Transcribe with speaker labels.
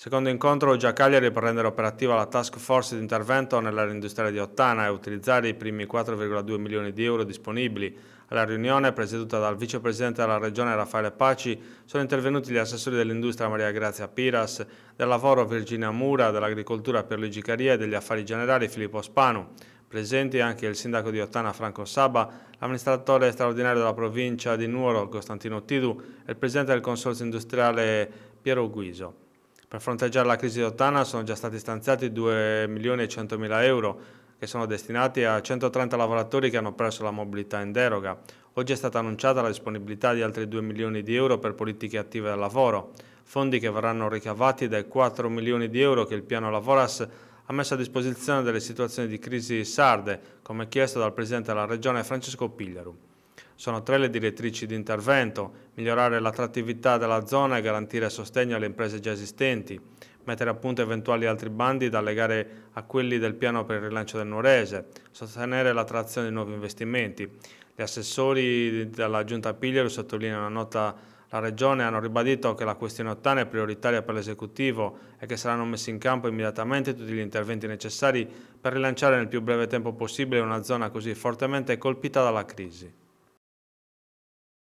Speaker 1: Secondo incontro oggi a Cagliari per rendere operativa la task force di intervento nell'area industriale di Ottana e utilizzare i primi 4,2 milioni di euro disponibili. Alla riunione, presieduta dal vicepresidente della regione Raffaele Paci, sono intervenuti gli assessori dell'industria Maria Grazia Piras, del lavoro Virginia Mura, dell'agricoltura Pierluigi Caria e degli affari generali Filippo Spanu. Presenti anche il sindaco di Ottana Franco Saba, l'amministratore straordinario della provincia di Nuoro Costantino Tidu e il presidente del consorzio industriale Piero Guiso. Per fronteggiare la crisi di Ottana sono già stati stanziati 2 milioni e 100 mila euro che sono destinati a 130 lavoratori che hanno perso la mobilità in deroga. Oggi è stata annunciata la disponibilità di altri 2 milioni di euro per politiche attive del lavoro, fondi che verranno ricavati dai 4 milioni di euro che il piano Lavoras ha messo a disposizione delle situazioni di crisi sarde, come chiesto dal Presidente della Regione Francesco Pigliaru. Sono tre le direttrici di intervento, migliorare l'attrattività della zona e garantire sostegno alle imprese già esistenti, mettere a punto eventuali altri bandi da legare a quelli del piano per il rilancio del Nuorese, sostenere l'attrazione di nuovi investimenti. Gli assessori della Giunta Pigliaro sottolineano una nota la Regione hanno ribadito che la questione ottana è prioritaria per l'esecutivo e che saranno messi in campo immediatamente tutti gli interventi necessari per rilanciare nel più breve tempo possibile una zona così fortemente colpita dalla crisi.